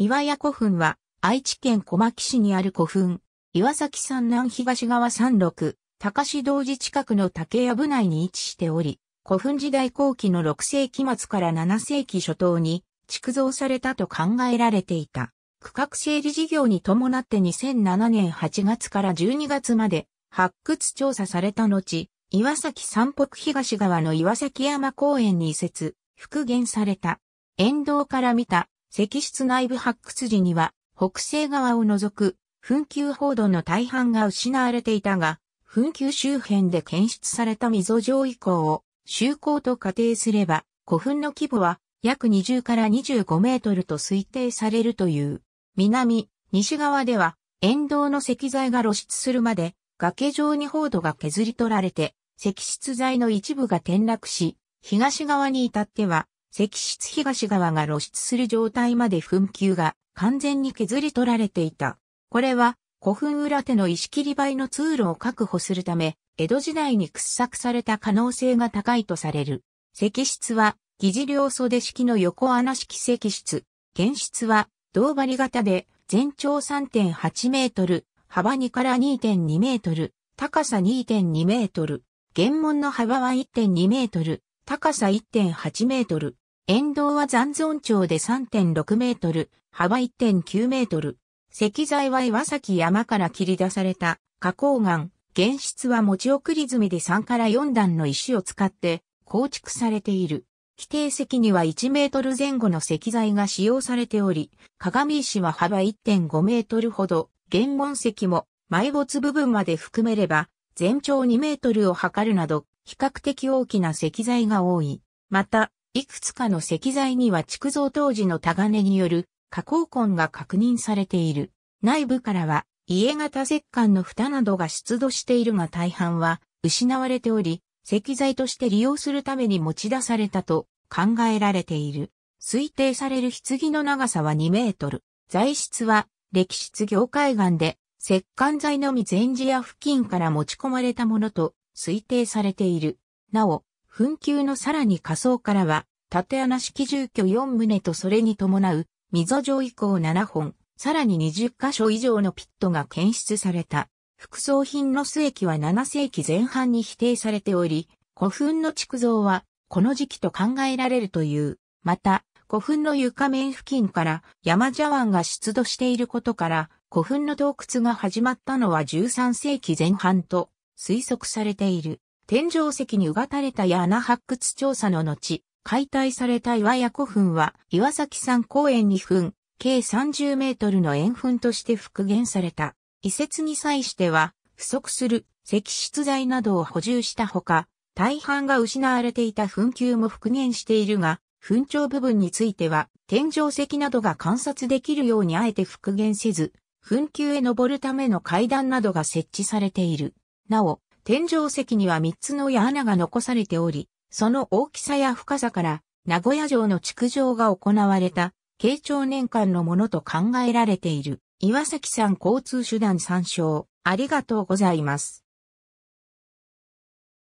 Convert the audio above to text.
岩屋古墳は、愛知県小牧市にある古墳、岩崎山南東側山麓、高志道寺近くの竹屋部内に位置しており、古墳時代後期の6世紀末から7世紀初頭に築造されたと考えられていた。区画整理事業に伴って2007年8月から12月まで発掘調査された後、岩崎山北東側の岩崎山公園に移設、復元された。沿道から見た石室内部発掘時には、北西側を除く、墳丘報道の大半が失われていたが、墳丘周辺で検出された溝状以降を、周口と仮定すれば、古墳の規模は約20から25メートルと推定されるという。南、西側では、沿道の石材が露出するまで、崖上に報道が削り取られて、石室材の一部が転落し、東側に至っては、石室東側が露出する状態まで紛糾が完全に削り取られていた。これは古墳裏手の石切り灰の通路を確保するため、江戸時代に掘削された可能性が高いとされる。石室は、疑似両袖式の横穴式石室。原室は、銅針型で、全長3.8メートル、幅2から2.2メートル、高さ2.2メートル。原門の幅は1.2メートル、高さ1.8メートル。沿道は残存長で3.6メートル、幅1.9メートル。石材は岩崎山から切り出された花崗岩、原質は持ち送り済みで3から4段の石を使って構築されている。規定石には1メートル前後の石材が使用されており、鏡石は幅1.5メートルほど、原門石も埋没部分まで含めれば、全長2メートルを測るなど、比較的大きな石材が多い。また、いくつかの石材には築造当時のタガネによる加工痕が確認されている。内部からは家型石棺の蓋などが出土しているが大半は失われており、石材として利用するために持ち出されたと考えられている。推定される棺の長さは2メートル。材質は歴史業界岸で石棺材のみ前寺屋付近から持ち込まれたものと推定されている。なお、紛糾のさらに下層からは、縦穴式住居4棟とそれに伴う、溝上以降7本、さらに20箇所以上のピットが検出された。副葬品の末期は7世紀前半に否定されており、古墳の築造は、この時期と考えられるという。また、古墳の床面付近から山茶湾が出土していることから、古墳の洞窟が始まったのは13世紀前半と推測されている。天井石にうがたれた矢穴発掘調査の後、解体された岩屋古墳は岩崎山公園に墳、計30メートルの円墳として復元された。移設に際しては、不足する石質材などを補充したほか、大半が失われていた墳丘も復元しているが、墳頂部分については、天井石などが観察できるようにあえて復元せず、墳丘へ登るための階段などが設置されている。なお、天井石には3つの矢穴が残されており、その大きさや深さから、名古屋城の築城が行われた、慶長年間のものと考えられている。岩崎さん交通手段参照。ありがとうございます。